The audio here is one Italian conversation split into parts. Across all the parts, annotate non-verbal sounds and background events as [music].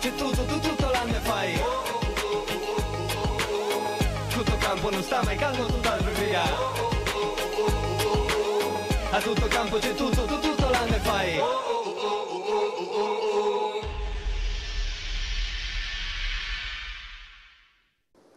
c'è tutto, tu tutto l'anno fai Tutto campo non sta mai caldo, calmo tutt'altro via A tutto campo c'è tutto, tu tutto l'anno fai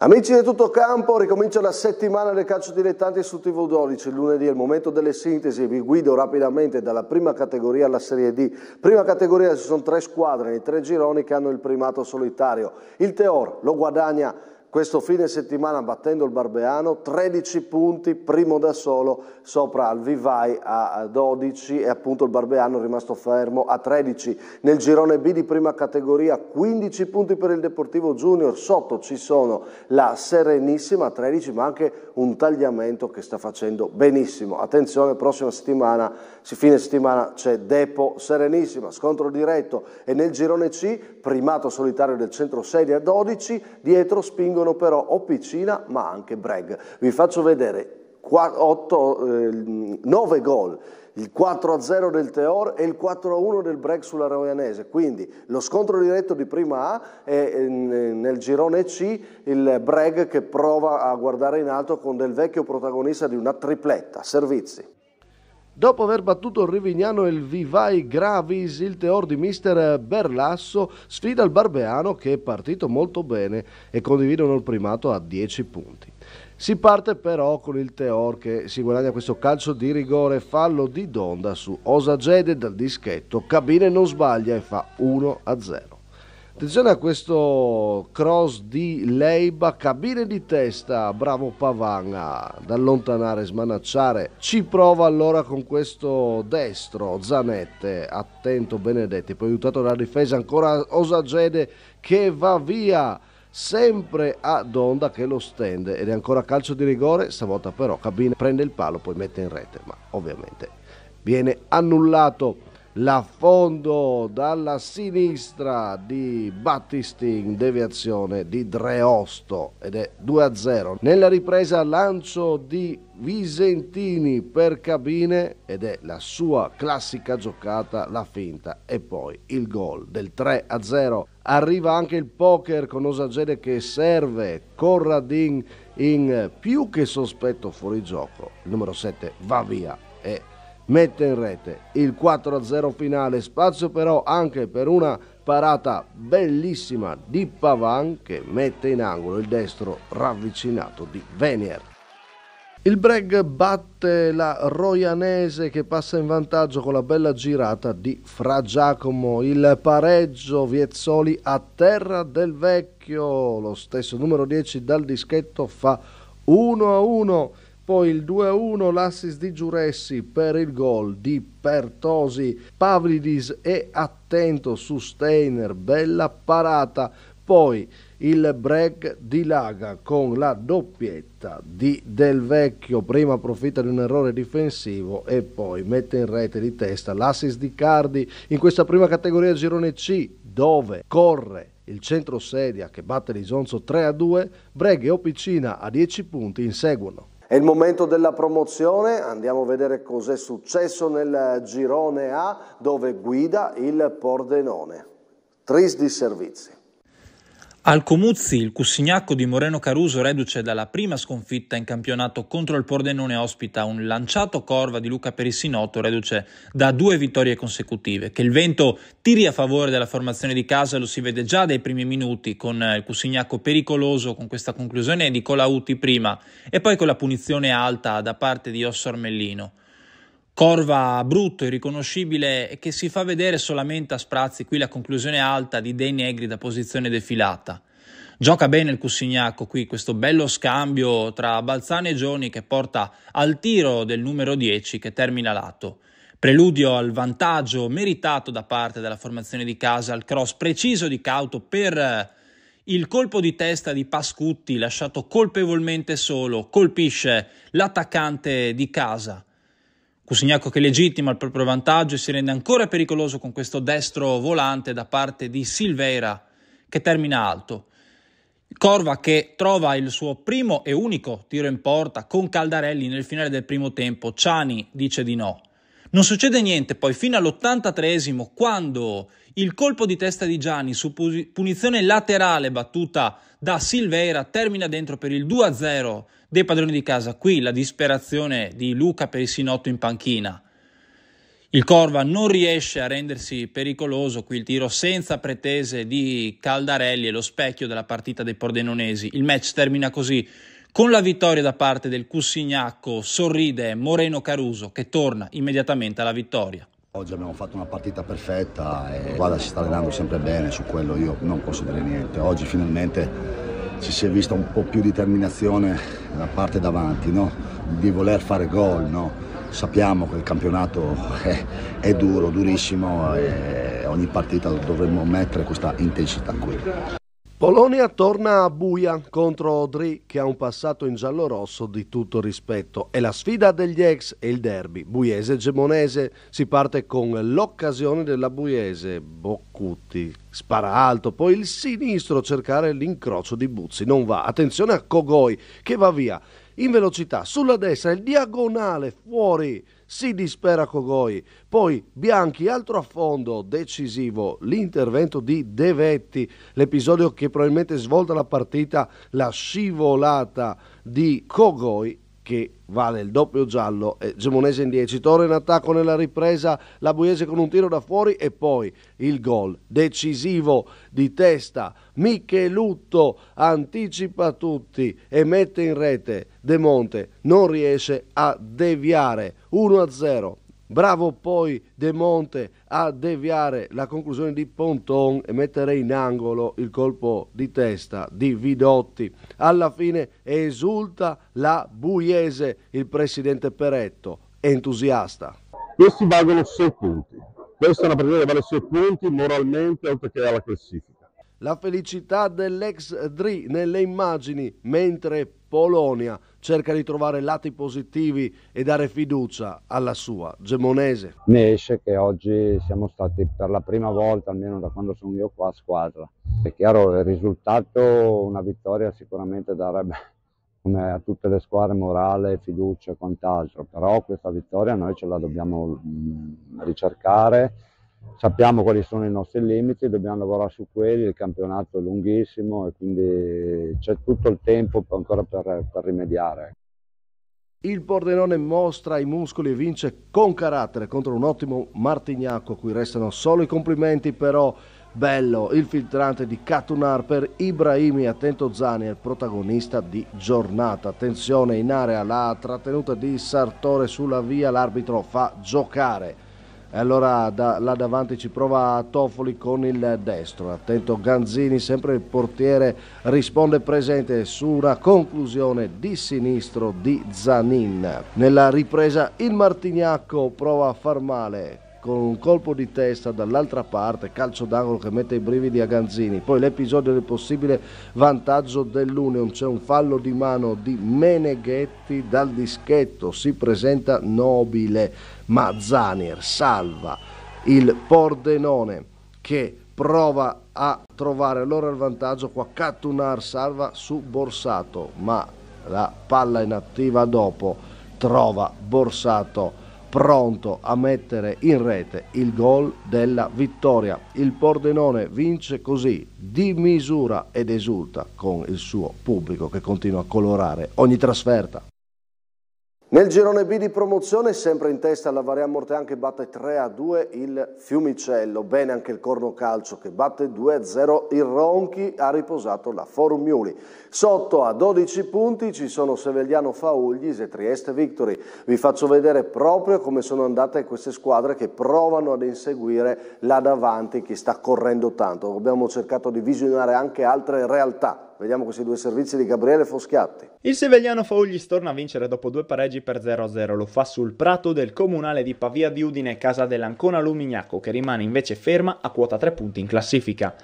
Amici di tutto campo, ricomincia la settimana del calcio dilettanti su TV12. Lunedì è il momento delle sintesi, vi guido rapidamente dalla prima categoria alla Serie D. Prima categoria ci sono tre squadre nei tre gironi che hanno il primato solitario. Il Teor lo guadagna questo fine settimana battendo il Barbeano, 13 punti, primo da solo sopra al Vivai a 12 e appunto il Barbeano è rimasto fermo a 13. Nel girone B di prima categoria 15 punti per il Deportivo Junior, sotto ci sono la Serenissima a 13 ma anche un tagliamento che sta facendo benissimo. Attenzione, prossima settimana, fine settimana c'è Depo Serenissima, scontro diretto e nel girone C primato solitario del centro serie a 12, dietro spingono sono però Opicina ma anche Breg. Vi faccio vedere 8, eh, 9 gol, il 4-0 del Teor e il 4-1 del Breg sulla Roianese. Quindi lo scontro diretto di prima A e eh, nel girone C il Breg che prova a guardare in alto con del vecchio protagonista di una tripletta, Servizi. Dopo aver battuto Rivignano e il Vivai Gravis, il teor di mister Berlasso sfida il Barbeano che è partito molto bene e condividono il primato a 10 punti. Si parte però con il Teor che si guadagna questo calcio di rigore, fallo di Donda su Osagede dal dischetto, Cabine non sbaglia e fa 1-0. Attenzione a questo cross di Leiba, cabine di testa, bravo Pavanga, ad allontanare, smanacciare. Ci prova allora con questo destro, Zanette, attento Benedetti, poi aiutato dalla difesa ancora Osagede che va via sempre a Donda che lo stende ed è ancora calcio di rigore, stavolta però Cabine prende il palo, poi mette in rete, ma ovviamente viene annullato l'affondo dalla sinistra di Battistin, deviazione di Dreosto ed è 2-0. Nella ripresa lancio di Visentini per cabine ed è la sua classica giocata, la finta e poi il gol del 3-0. Arriva anche il poker con Osagene che serve Corradin in più che sospetto fuorigioco. Il numero 7 va via e mette in rete il 4-0 finale, spazio però anche per una parata bellissima di Pavan che mette in angolo il destro ravvicinato di Venier. Il Breg batte la Roianese che passa in vantaggio con la bella girata di Fra Giacomo. Il pareggio Viezzoli a terra del vecchio. Lo stesso numero 10 dal dischetto fa 1 a 1. Poi il 2-1 l'assist di Giuressi per il gol di Pertosi, Pavlidis è attento su Steiner, bella parata. Poi il break di Laga con la doppietta di Del Vecchio, prima approfitta di un errore difensivo e poi mette in rete di testa l'assist di Cardi in questa prima categoria girone C dove corre il centro sedia che batte Lisonzo 3 a 2, Breghe e Opicina a 10 punti inseguono. È il momento della promozione, andiamo a vedere cos'è successo nel girone A dove guida il Pordenone. Tris di servizi. Alcomuzzi, il cussignacco di Moreno Caruso, reduce dalla prima sconfitta in campionato contro il Pordenone, ospita un lanciato corva di Luca Perissinotto, reduce da due vittorie consecutive. Che il vento tiri a favore della formazione di casa lo si vede già dai primi minuti, con eh, il cussignacco pericoloso, con questa conclusione di Colauti prima e poi con la punizione alta da parte di Osso Armellino. Corva brutto, irriconoscibile, che si fa vedere solamente a sprazzi qui la conclusione alta di Dei Negri da posizione defilata. Gioca bene il Cussignacco qui, questo bello scambio tra Balzane e Gioni che porta al tiro del numero 10 che termina lato. Preludio al vantaggio meritato da parte della formazione di casa, al cross preciso di Cauto per eh, il colpo di testa di Pascutti, lasciato colpevolmente solo, colpisce l'attaccante di casa. Cusignacco che legittima il proprio vantaggio e si rende ancora pericoloso con questo destro volante da parte di Silveira che termina alto. Corva che trova il suo primo e unico tiro in porta con Caldarelli nel finale del primo tempo. Ciani dice di no. Non succede niente poi fino all'83esimo quando il colpo di testa di Gianni su punizione laterale battuta da Silveira termina dentro per il 2-0 dei padroni di casa. Qui la disperazione di Luca per il Sinotto in panchina. Il Corva non riesce a rendersi pericoloso, qui il tiro senza pretese di Caldarelli è lo specchio della partita dei pordenonesi. Il match termina così, con la vittoria da parte del Cussignacco sorride Moreno Caruso che torna immediatamente alla vittoria. Oggi abbiamo fatto una partita perfetta e guarda si sta allenando sempre bene, su quello io non posso dire niente. Oggi finalmente ci si è vista un po' più determinazione da parte davanti, no? di voler fare gol. No? Sappiamo che il campionato [laughs] è, è duro, durissimo e ogni partita dovremmo mettere questa intensità qui. Polonia torna a buia contro Odri che ha un passato in giallo-rosso di tutto rispetto. È la sfida degli ex e il derby. Buiese gemonese si parte con l'occasione della Buiese. Boccuti spara alto, poi il sinistro cercare l'incrocio di Buzzi. Non va. Attenzione a Cogoi che va via in velocità sulla destra, il diagonale fuori si dispera Cogoi. Poi Bianchi, altro affondo decisivo, l'intervento di Devetti, l'episodio che probabilmente svolta la partita, la scivolata di Cogoi che vale il doppio giallo, eh, Gemonese in 10, Torre in attacco nella ripresa, la Buiese con un tiro da fuori e poi il gol decisivo di testa, Michelutto anticipa tutti e mette in rete De Monte, non riesce a deviare 1-0 Bravo poi De Monte a deviare la conclusione di Ponton e mettere in angolo il colpo di testa di Vidotti. Alla fine esulta la Buiese, il presidente Peretto, entusiasta. Questi valgono 6 punti. Questa è una partita che vale 6 punti moralmente oltre che alla classifica. La felicità dell'ex Dri nelle immagini mentre Polonia cerca di trovare lati positivi e dare fiducia alla sua Gemonese. Ne esce che oggi siamo stati per la prima volta, almeno da quando sono io qua, a squadra. È chiaro, il risultato, una vittoria sicuramente darebbe [laughs] come a tutte le squadre morale, fiducia e quant'altro, però questa vittoria noi ce la dobbiamo mm, ricercare sappiamo quali sono i nostri limiti, dobbiamo lavorare su quelli, il campionato è lunghissimo e quindi c'è tutto il tempo ancora per, per rimediare. Il Pordenone mostra i muscoli e vince con carattere contro un ottimo Martignacco, a cui restano solo i complimenti però. Bello, il filtrante di Catunar per Ibrahimi, attento Zani è il protagonista di giornata. Attenzione in area, la trattenuta di Sartore sulla via, l'arbitro fa giocare e allora da, là davanti ci prova Toffoli con il destro, attento Ganzini, sempre il portiere risponde presente su una conclusione di sinistro di Zanin. Nella ripresa il Martignacco prova a far male con un colpo di testa dall'altra parte, calcio d'angolo che mette i brividi a Ganzini. Poi l'episodio del possibile vantaggio dell'Union, c'è un fallo di mano di Meneghetti dal dischetto, si presenta nobile, ma Zanier salva il Pordenone che prova a trovare allora il vantaggio qua Cattunar salva su Borsato ma la palla inattiva dopo trova Borsato pronto a mettere in rete il gol della vittoria. Il Pordenone vince così di misura ed esulta con il suo pubblico che continua a colorare ogni trasferta. Nel girone B di promozione, sempre in testa alla Varea Mortean che batte 3 a 2 il Fiumicello, bene anche il Corno Calcio che batte 2 a 0 il Ronchi, ha riposato la Forum Muli. Sotto a 12 punti ci sono Sevegliano Fauglisi e Trieste Victory. Vi faccio vedere proprio come sono andate queste squadre che provano ad inseguire là davanti che sta correndo tanto. Abbiamo cercato di visionare anche altre realtà. Vediamo questi due servizi di Gabriele Foschiatti. Il sevegliano Fauglis torna a vincere dopo due pareggi per 0-0. Lo fa sul prato del comunale di Pavia di Udine, casa dell'Ancona Lumignaco, che rimane invece ferma a quota 3 punti in classifica.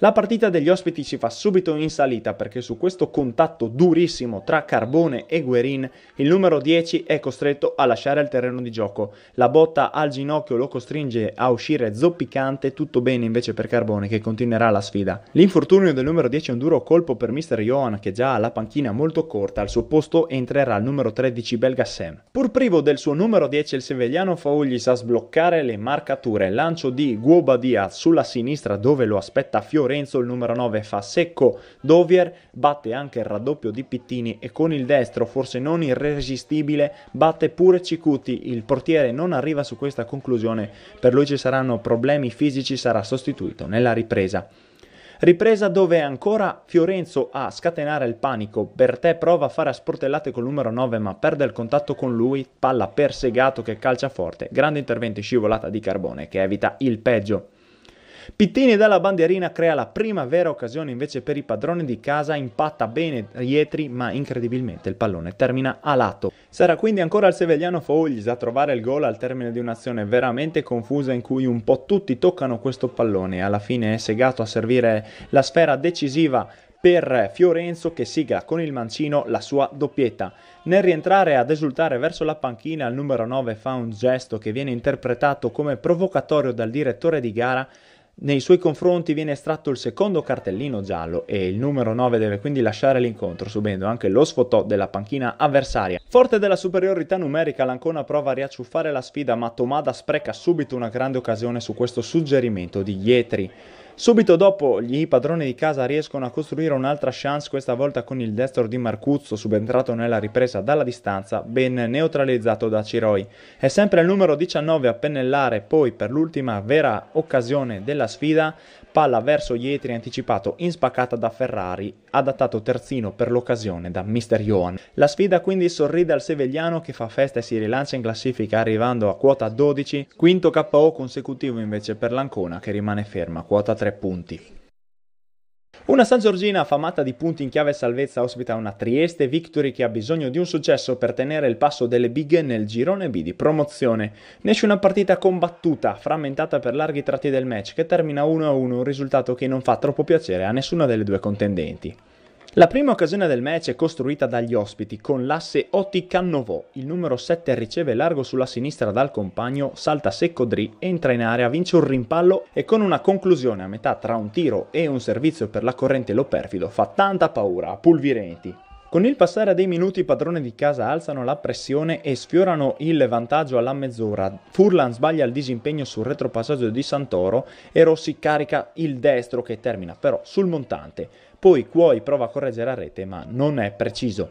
La partita degli ospiti si fa subito in salita perché su questo contatto durissimo tra Carbone e Guerin il numero 10 è costretto a lasciare il terreno di gioco. La botta al ginocchio lo costringe a uscire zoppicante, tutto bene invece per Carbone che continuerà la sfida. L'infortunio del numero 10 è un duro colpo per Mr. Johan che già ha la panchina molto corta, al suo posto entrerà il numero 13 belga Sam. Pur privo del suo numero 10 il sevegliano Faugli sa sbloccare le marcature, lancio di Guobadia sulla sinistra dove lo aspetta Fiore Lorenzo il numero 9 fa secco, Dovier batte anche il raddoppio di Pittini e con il destro, forse non irresistibile, batte pure Cicuti, il portiere non arriva su questa conclusione, per lui ci saranno problemi fisici, sarà sostituito nella ripresa. Ripresa dove ancora Fiorenzo a scatenare il panico, Bertè prova a fare a sportellate col numero 9 ma perde il contatto con lui, palla per Segato che calcia forte, grande intervento scivolata di Carbone che evita il peggio. Pittini dalla bandierina crea la prima vera occasione invece per i padroni di casa, impatta bene Rietri ma incredibilmente il pallone termina a lato. Sarà quindi ancora il sevegliano Foglis a trovare il gol al termine di un'azione veramente confusa in cui un po' tutti toccano questo pallone, alla fine è segato a servire la sfera decisiva per Fiorenzo che sigla con il mancino la sua doppietta. Nel rientrare ad esultare verso la panchina il numero 9 fa un gesto che viene interpretato come provocatorio dal direttore di gara nei suoi confronti viene estratto il secondo cartellino giallo e il numero 9 deve quindi lasciare l'incontro, subendo anche lo sfotò della panchina avversaria. Forte della superiorità numerica, l'Ancona prova a riacciuffare la sfida, ma Tomada spreca subito una grande occasione su questo suggerimento di Ietri. Subito dopo gli padroni di casa riescono a costruire un'altra chance, questa volta con il destro di Marcuzzo, subentrato nella ripresa dalla distanza, ben neutralizzato da Ciroi. È sempre il numero 19 a pennellare, poi per l'ultima vera occasione della sfida, palla verso Ietri anticipato in spaccata da Ferrari, adattato terzino per l'occasione da Mr. Johan. La sfida quindi sorride al sevegliano che fa festa e si rilancia in classifica arrivando a quota 12, quinto KO consecutivo invece per l'Ancona che rimane ferma, quota 3 tre punti. Una San Giorgina affamata di punti in chiave salvezza ospita una Trieste Victory che ha bisogno di un successo per tenere il passo delle big nel girone B di promozione. Nesce una partita combattuta, frammentata per larghi tratti del match, che termina 1-1, un risultato che non fa troppo piacere a nessuna delle due contendenti. La prima occasione del match è costruita dagli ospiti con l'asse Oti Cannovò. Il numero 7 riceve largo sulla sinistra dal compagno, salta secco Dri, entra in area, vince un rimpallo e con una conclusione a metà tra un tiro e un servizio per la corrente lo perfido fa tanta paura a Pulvirenti. Con il passare dei minuti i padroni di casa alzano la pressione e sfiorano il vantaggio alla mezz'ora. Furlan sbaglia il disimpegno sul retropassaggio di Santoro e Rossi carica il destro che termina però sul montante. Poi Cuoi prova a correggere a rete, ma non è preciso.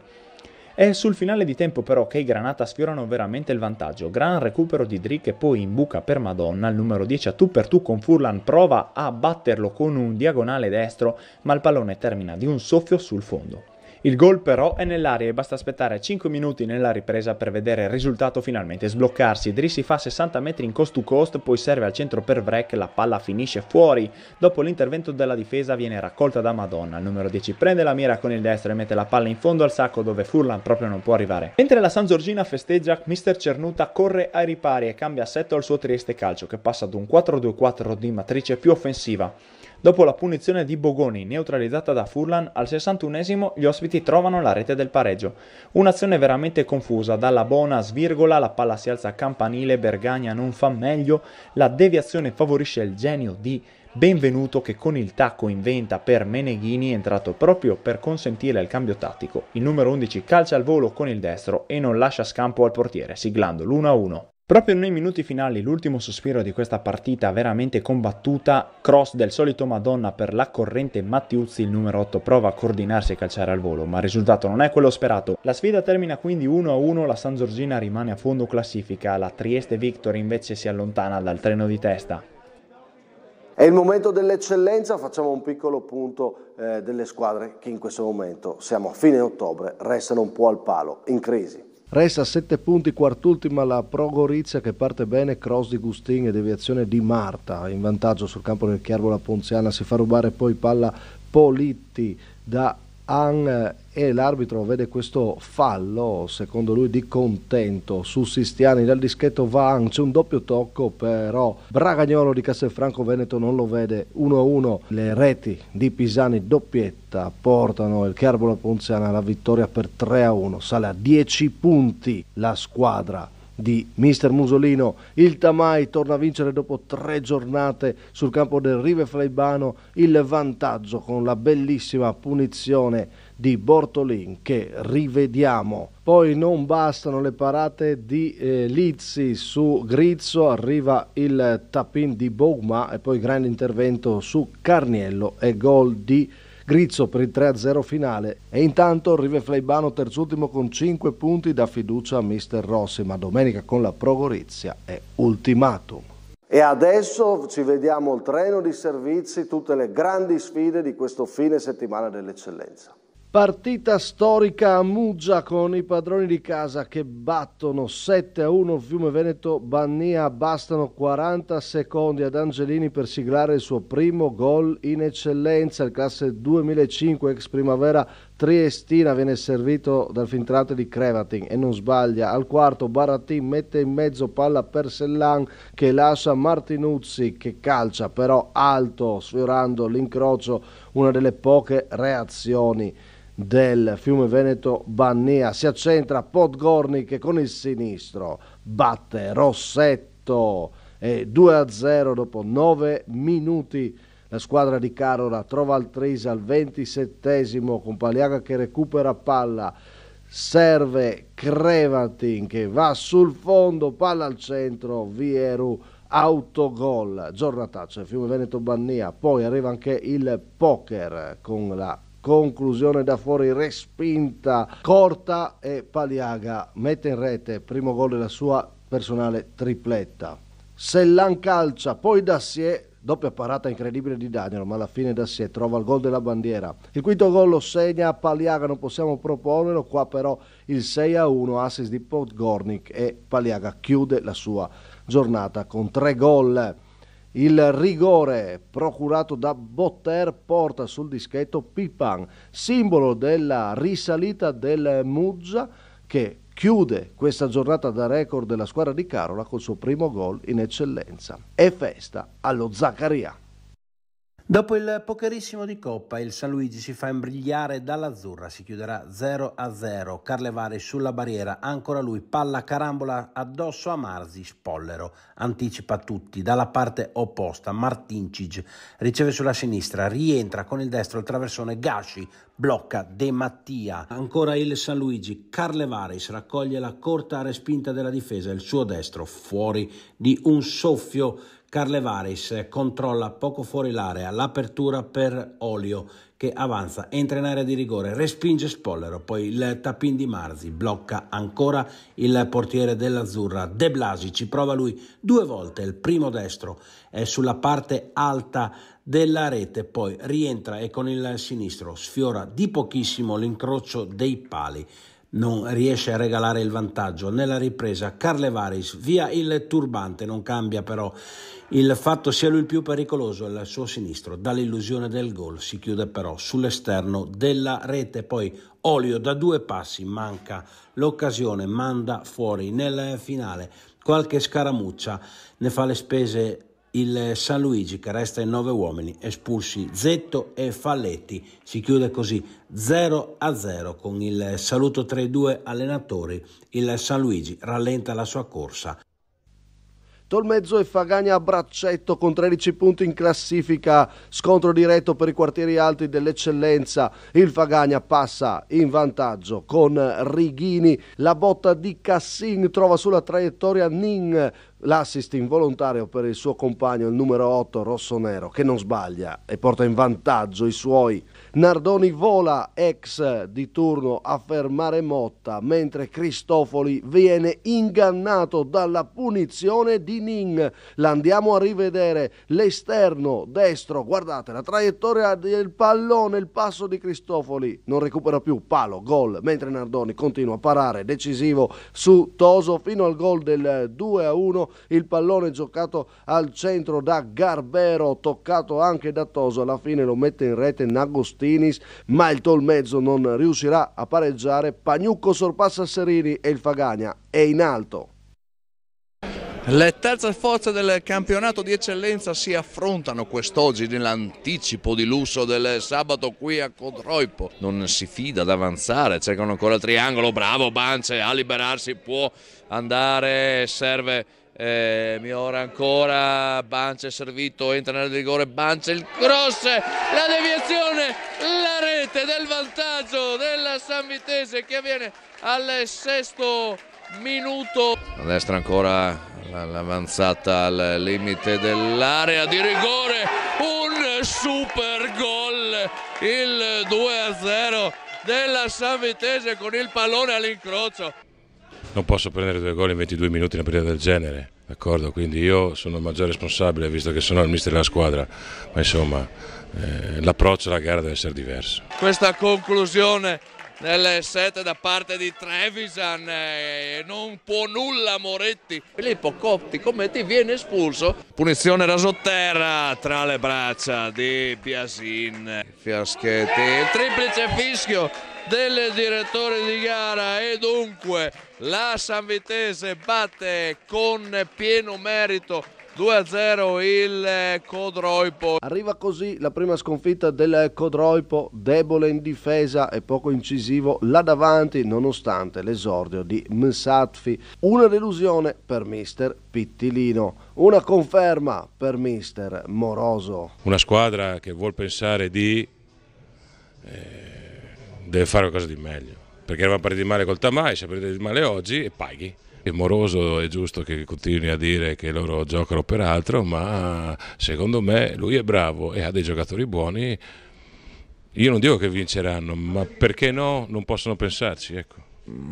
È sul finale di tempo però che i Granata sfiorano veramente il vantaggio. Gran recupero di Drick e poi in buca per Madonna, il numero 10 a tu per tu con Furlan prova a batterlo con un diagonale destro, ma il pallone termina di un soffio sul fondo. Il gol però è nell'aria e basta aspettare 5 minuti nella ripresa per vedere il risultato finalmente sbloccarsi. Drissi fa 60 metri in cost to cost, poi serve al centro per Vrek, la palla finisce fuori. Dopo l'intervento della difesa viene raccolta da Madonna. Il numero 10 prende la mira con il destro e mette la palla in fondo al sacco dove Furlan proprio non può arrivare. Mentre la San Giorgina festeggia, Mister Cernuta corre ai ripari e cambia assetto al suo Trieste calcio che passa ad un 4-2-4 di matrice più offensiva. Dopo la punizione di Bogoni, neutralizzata da Furlan, al 61esimo gli ospiti trovano la rete del pareggio. Un'azione veramente confusa, dalla Bona svirgola, la palla si alza a campanile, Bergagna non fa meglio, la deviazione favorisce il genio di Benvenuto che con il tacco inventa per Meneghini entrato proprio per consentire il cambio tattico. Il numero 11 calcia al volo con il destro e non lascia scampo al portiere, siglando l'1-1. Proprio nei minuti finali, l'ultimo sospiro di questa partita veramente combattuta, cross del solito Madonna per la corrente Mattiuzzi, il numero 8 prova a coordinarsi e calciare al volo, ma il risultato non è quello sperato. La sfida termina quindi 1-1, la San Giorgina rimane a fondo classifica, la Trieste Victor invece si allontana dal treno di testa. È il momento dell'eccellenza, facciamo un piccolo punto eh, delle squadre che in questo momento, siamo a fine ottobre, restano un po' al palo, in crisi. Resta a 7 punti, quart'ultima la Pro Gorizia che parte bene, cross di Gustin e deviazione di Marta, in vantaggio sul campo del Chiarvola Ponziana, si fa rubare poi palla Politti da Han eh, e l'arbitro vede questo fallo, secondo lui di contento, su Sistiani dal dischetto va Han, c'è un doppio tocco però Bragagnolo di Castelfranco Veneto non lo vede 1-1, le reti di Pisani doppietta portano il Carbola Ponziana alla vittoria per 3-1, sale a 10 punti la squadra di mister Musolino. Il Tamai torna a vincere dopo tre giornate sul campo del Rive Fleibano il vantaggio con la bellissima punizione di Bortolin che rivediamo. Poi non bastano le parate di eh, Lizzi su Grizzo, arriva il tapin di Bogma e poi grande intervento su Carniello e gol di Grizzo per il 3-0 finale e intanto Rive Fleibano terzultimo con 5 punti da fiducia a mister Rossi, ma domenica con la Progorizia è ultimatum. E adesso ci vediamo il treno di servizi, tutte le grandi sfide di questo fine settimana dell'eccellenza. Partita storica a Muggia con i padroni di casa che battono 7 a 1 Fiume Veneto Bannia. Bastano 40 secondi ad Angelini per siglare il suo primo gol in eccellenza. Il classe 2005 ex primavera Triestina viene servito dal filtrante di Crevatin e non sbaglia. Al quarto Barattin mette in mezzo palla per Sellan che lascia Martinuzzi che calcia però alto sfiorando l'incrocio, una delle poche reazioni del fiume Veneto Bannea. Si accentra Podgornik con il sinistro, batte Rossetto e 2-0 dopo 9 minuti. La squadra di Carola trova il Altrisa al 27 con Paliaga che recupera palla. Serve Crevatin che va sul fondo, palla al centro, Vieru autogol. Giornataccia, Fiume Veneto Bannia. Poi arriva anche il poker con la conclusione da fuori respinta, corta e Paliaga mette in rete primo gol della sua personale tripletta. Sellan calcia, poi Dassier doppia parata incredibile di Daniel, ma alla fine da trova il gol della bandiera. Il quinto gol lo segna a Paliaga, non possiamo proporlo, qua però il 6 a 1 assist di Podgornik e Paliaga chiude la sua giornata con tre gol. Il rigore procurato da Botter porta sul dischetto Pipan, simbolo della risalita del Muggia che chiude questa giornata da record della squadra di Carola col suo primo gol in eccellenza. E festa allo Zaccaria. Dopo il pokerissimo di Coppa, il San Luigi si fa imbrigliare dall'Azzurra, si chiuderà 0-0, Carlevari sulla barriera, ancora lui, palla carambola addosso a Marzi, Spollero, anticipa tutti, dalla parte opposta, Martincic riceve sulla sinistra, rientra con il destro il traversone, Gasci blocca De Mattia, ancora il San Luigi, Carlevaris raccoglie la corta respinta della difesa, il suo destro fuori di un soffio Carlevaris controlla poco fuori l'area, l'apertura per Olio che avanza, entra in area di rigore, respinge Spollero, poi il tapin di Marzi, blocca ancora il portiere dell'Azzurra, De Blasi ci prova lui due volte, il primo destro è sulla parte alta della rete, poi rientra e con il sinistro sfiora di pochissimo l'incrocio dei pali non riesce a regalare il vantaggio. Nella ripresa Carlevaris via il turbante, non cambia però il fatto sia lui il più pericoloso il suo sinistro, dall'illusione del gol si chiude però sull'esterno della rete, poi Olio da due passi manca l'occasione, manda fuori nel finale qualche scaramuccia, ne fa le spese il San Luigi che resta in 9 uomini, espulsi Zetto e Falletti, si chiude così 0 a 0 con il saluto tra i due allenatori, il San Luigi rallenta la sua corsa. Tolmezzo e Fagagna a braccetto con 13 punti in classifica, scontro diretto per i quartieri alti dell'eccellenza, il Fagagna passa in vantaggio con Righini, la botta di Cassin trova sulla traiettoria Nin, l'assist involontario per il suo compagno, il numero 8 rossonero, che non sbaglia e porta in vantaggio i suoi. Nardoni vola, ex di turno a fermare Motta, mentre Cristofoli viene ingannato dalla punizione di Ning. L'andiamo a rivedere, l'esterno destro, guardate la traiettoria del pallone, il passo di Cristofoli, non recupera più, palo, gol, mentre Nardoni continua a parare decisivo su Toso fino al gol del 2 a 1 il pallone giocato al centro da Garbero, toccato anche da Toso, alla fine lo mette in rete Nagostinis, ma il tolmezzo non riuscirà a pareggiare, Pagnucco sorpassa Serini e il Fagagna è in alto. Le terze forze del campionato di eccellenza si affrontano quest'oggi nell'anticipo di lusso del sabato qui a Codroipo. Non si fida ad avanzare, cercano ancora il triangolo, bravo Bance, a liberarsi può andare, serve eh, Miora ancora, Bancia è servito, entra nel rigore, Bancia il cross, la deviazione, la rete del vantaggio della San Vitese che avviene al sesto minuto. A destra ancora l'avanzata al limite dell'area di rigore, un super gol, il 2-0 della San Vitese con il pallone all'incrocio non posso prendere due gol in 22 minuti in una partita del genere, d'accordo? Quindi io sono il maggior responsabile visto che sono il mister della squadra, ma insomma eh, l'approccio alla gara deve essere diverso. Questa conclusione nel set da parte di Trevisan eh, non può nulla Moretti Filippo Copti come ti viene espulso punizione rasotterra tra le braccia di Piasin Fiaschetti il triplice fischio del direttore di gara e dunque la San Vitese batte con pieno merito 2-0 il Codroipo. Arriva così la prima sconfitta del Codroipo, debole in difesa e poco incisivo là davanti nonostante l'esordio di Msatfi. Una delusione per mister Pittilino, una conferma per mister Moroso. Una squadra che vuol pensare di... Eh deve fare qualcosa di meglio, perché eravamo partiti male col Tamai, siamo partiti male oggi e paghi. È moroso, è giusto che continui a dire che loro giocano per altro, ma secondo me lui è bravo e ha dei giocatori buoni. Io non dico che vinceranno, ma perché no? Non possono pensarci, ecco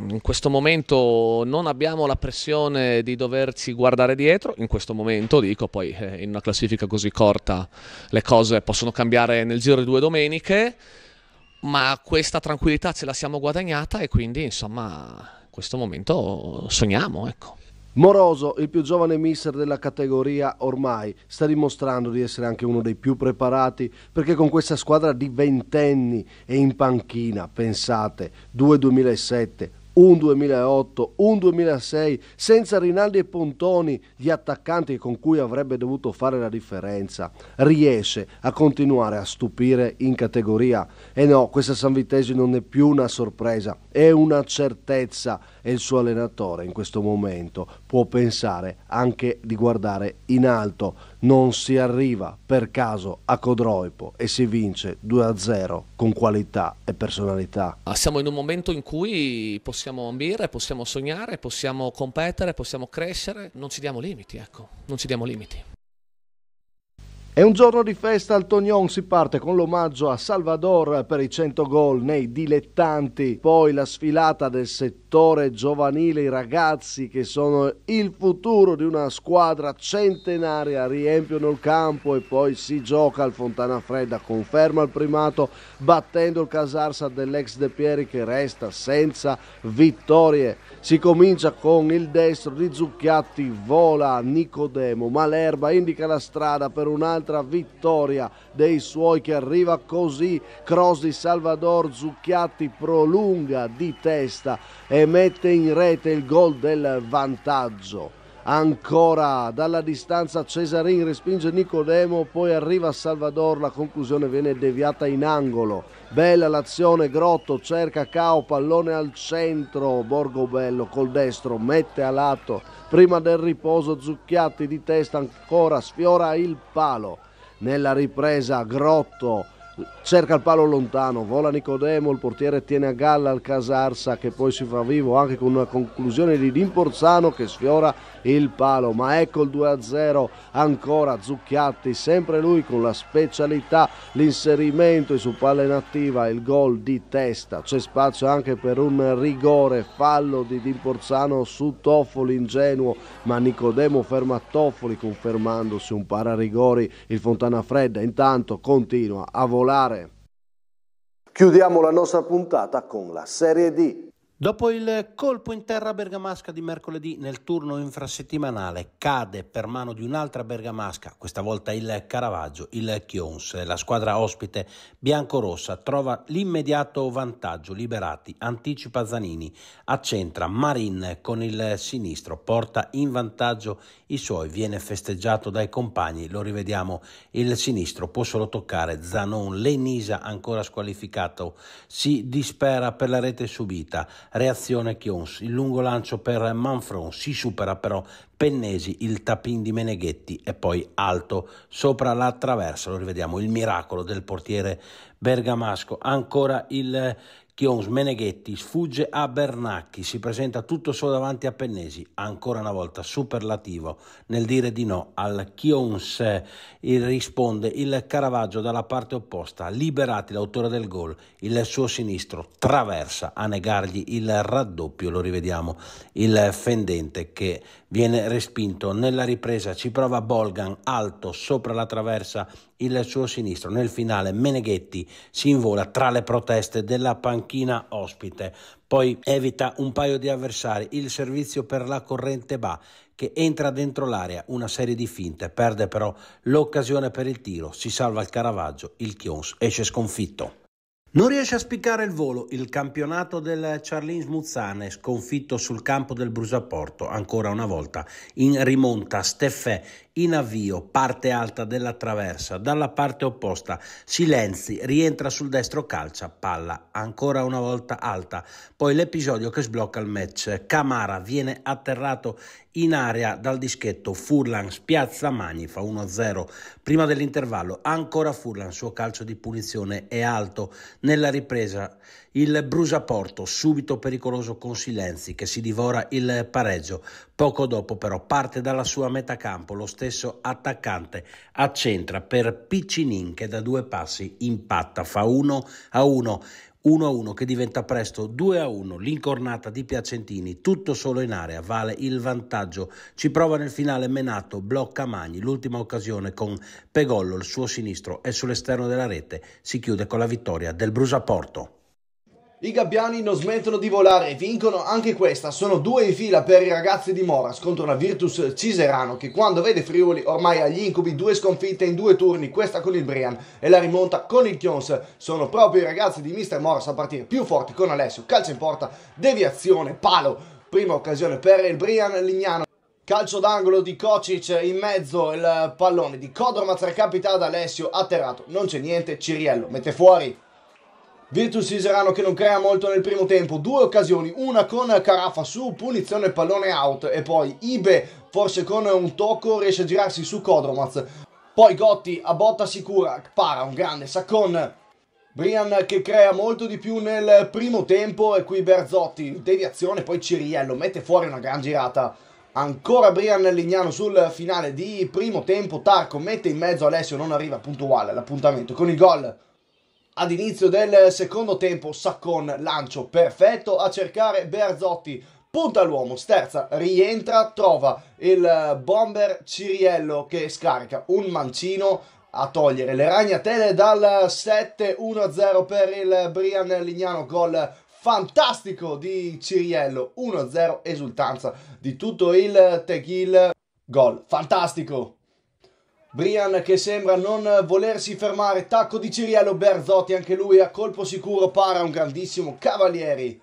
in questo momento non abbiamo la pressione di doverci guardare dietro, in questo momento dico, poi eh, in una classifica così corta le cose possono cambiare nel giro di due domeniche ma questa tranquillità ce la siamo guadagnata e quindi insomma in questo momento sogniamo ecco. Moroso, il più giovane mister della categoria ormai, sta dimostrando di essere anche uno dei più preparati perché con questa squadra di ventenni e in panchina, pensate, due 2007, un 2008, un 2006, senza Rinaldi e Pontoni, gli attaccanti con cui avrebbe dovuto fare la differenza, riesce a continuare a stupire in categoria. E no, questa San Vitesi non è più una sorpresa, è una certezza e il suo allenatore in questo momento può pensare anche di guardare in alto. Non si arriva per caso a Codroipo e si vince 2-0 con qualità e personalità. Ah, siamo in un momento in cui possiamo ambire, possiamo sognare, possiamo competere, possiamo crescere, non ci diamo limiti, ecco, non ci diamo limiti. È un giorno di festa al Tognon, si parte con l'omaggio a Salvador per i 100 gol nei dilettanti, poi la sfilata del settore giovanile, i ragazzi che sono il futuro di una squadra centenaria riempiono il campo e poi si gioca al Fontana Fredda, conferma il primato battendo il Casarsa dell'ex De Pieri che resta senza vittorie. Si comincia con il destro di Zucchiatti, vola Nicodemo, ma l'erba indica la strada per un altro un'altra vittoria dei suoi che arriva così. Cross di Salvador Zucchiatti prolunga di testa e mette in rete il gol del vantaggio ancora dalla distanza Cesarin respinge Nicodemo poi arriva Salvador la conclusione viene deviata in angolo bella l'azione Grotto cerca Cao pallone al centro Borgobello col destro mette a lato prima del riposo Zucchiatti di testa ancora sfiora il palo nella ripresa Grotto cerca il palo lontano, vola Nicodemo, il portiere tiene a galla il Casarsa che poi si fa vivo anche con una conclusione di Limporzano che sfiora il palo, ma ecco il 2-0 ancora Zucchiatti, sempre lui con la specialità, l'inserimento su palla inattiva il gol di testa, c'è spazio anche per un rigore, fallo di Dimporzano su Toffoli ingenuo, ma Nicodemo ferma Toffoli confermandosi un pararigori il Fontana Fredda, intanto continua a volare Chiudiamo la nostra puntata con la Serie D. Dopo il colpo in terra bergamasca di mercoledì nel turno infrasettimanale cade per mano di un'altra bergamasca, questa volta il Caravaggio, il Chions. La squadra ospite biancorossa trova l'immediato vantaggio, liberati, anticipa Zanini, accentra Marin con il sinistro, porta in vantaggio i suoi, viene festeggiato dai compagni, lo rivediamo il sinistro, può solo toccare Zanon, Lenisa ancora squalificato, si dispera per la rete subita reazione Chions, il lungo lancio per Manfron, si supera però Pennesi, il tapin di Meneghetti e poi alto sopra la traversa, lo rivediamo, il miracolo del portiere bergamasco, ancora il Chions Meneghetti sfugge a Bernacchi, si presenta tutto solo davanti a Pennesi, ancora una volta superlativo nel dire di no al Chions, risponde il Caravaggio dalla parte opposta, liberati l'autore del gol, il suo sinistro traversa a negargli il raddoppio, lo rivediamo il fendente che viene respinto. Nella ripresa ci prova Bolgan alto sopra la traversa il suo sinistro. Nel finale Meneghetti si invola tra le proteste della panchina ospite. Poi evita un paio di avversari, il servizio per la corrente va che entra dentro l'area, una serie di finte, perde però l'occasione per il tiro, si salva il Caravaggio, il Chions esce sconfitto. Non riesce a spiccare il volo il campionato del Charlin Smuzzane, sconfitto sul campo del Brusaporto, ancora una volta in rimonta. Steffè in avvio, parte alta della traversa, dalla parte opposta. Silenzi rientra sul destro, calcia, palla ancora una volta alta. Poi l'episodio che sblocca il match. Camara viene atterrato in area dal dischetto Furlan spiazza Magnifa 1-0. Prima dell'intervallo ancora Furlan, suo calcio di punizione è alto. Nella ripresa il Brusaporto, subito pericoloso con Silenzi che si divora il pareggio. Poco dopo però parte dalla sua metacampo lo stesso attaccante accentra per Piccinin che da due passi impatta, fa 1-1. 1-1 che diventa presto 2-1, l'incornata di Piacentini, tutto solo in area, vale il vantaggio. Ci prova nel finale Menato, blocca Magni, l'ultima occasione con Pegollo, il suo sinistro, è sull'esterno della rete. Si chiude con la vittoria del Brusaporto. I gabbiani non smettono di volare e vincono anche questa. Sono due in fila per i ragazzi di Moras contro una Virtus Ciserano che quando vede Friuli ormai ha gli incubi due sconfitte in due turni, questa con il Brian e la rimonta con il Chions. Sono proprio i ragazzi di Mister Moras a partire più forti con Alessio. Calcio in porta, deviazione, palo. Prima occasione per il Brian Lignano. Calcio d'angolo di Kocic in mezzo il pallone di Codormaz recapita ad Alessio atterrato. Non c'è niente, Ciriello mette fuori. Virtus Iserano che non crea molto nel primo tempo, due occasioni, una con Carafa su punizione pallone out e poi Ibe forse con un tocco riesce a girarsi su Kodromaz. Poi Gotti a botta sicura, para un grande saccon. Brian che crea molto di più nel primo tempo e qui Berzotti, deviazione, poi Ciriello mette fuori una gran girata. Ancora Brian Lignano sul finale di primo tempo, Tarco mette in mezzo Alessio, non arriva puntuale all'appuntamento con il gol ad inizio del secondo tempo Saccon lancio perfetto a cercare Berzotti, punta all'uomo, sterza, rientra, trova il bomber Ciriello che scarica un mancino a togliere le ragnatele dal 7-1-0 per il Brian Lignano, gol fantastico di Ciriello, 1-0 esultanza di tutto il Teghil. gol fantastico. Brian che sembra non volersi fermare, tacco di Ciriello Berzotti, anche lui a colpo sicuro para un grandissimo Cavalieri.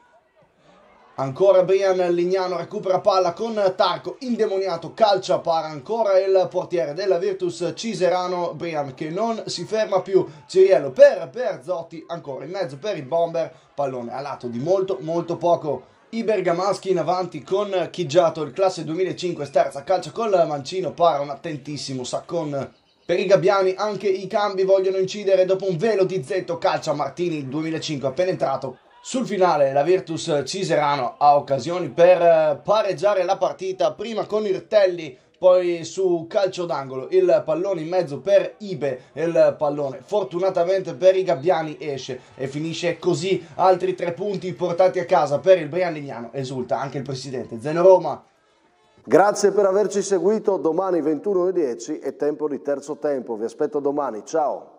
Ancora Brian Lignano recupera palla con Tarco, indemoniato, calcia, para ancora il portiere della Virtus Ciserano, Brian che non si ferma più, Ciriello per Berzotti, ancora in mezzo per il bomber, pallone a lato di molto molto poco. I bergamaschi in avanti con Chigiato, il classe 2005 sterza, calcia con Mancino, para un attentissimo Saccon. Per i gabbiani anche i cambi vogliono incidere dopo un velo di Zetto, calcia Martini, il 2005 appena entrato. Sul finale la Virtus Ciserano ha occasioni per pareggiare la partita, prima con Irtelli poi su calcio d'angolo il pallone in mezzo per Ibe il pallone fortunatamente per i gabbiani esce e finisce così altri tre punti portati a casa per il Briandignano esulta anche il presidente Zeno Roma Grazie per averci seguito, domani 21.10 è tempo di terzo tempo, vi aspetto domani, ciao!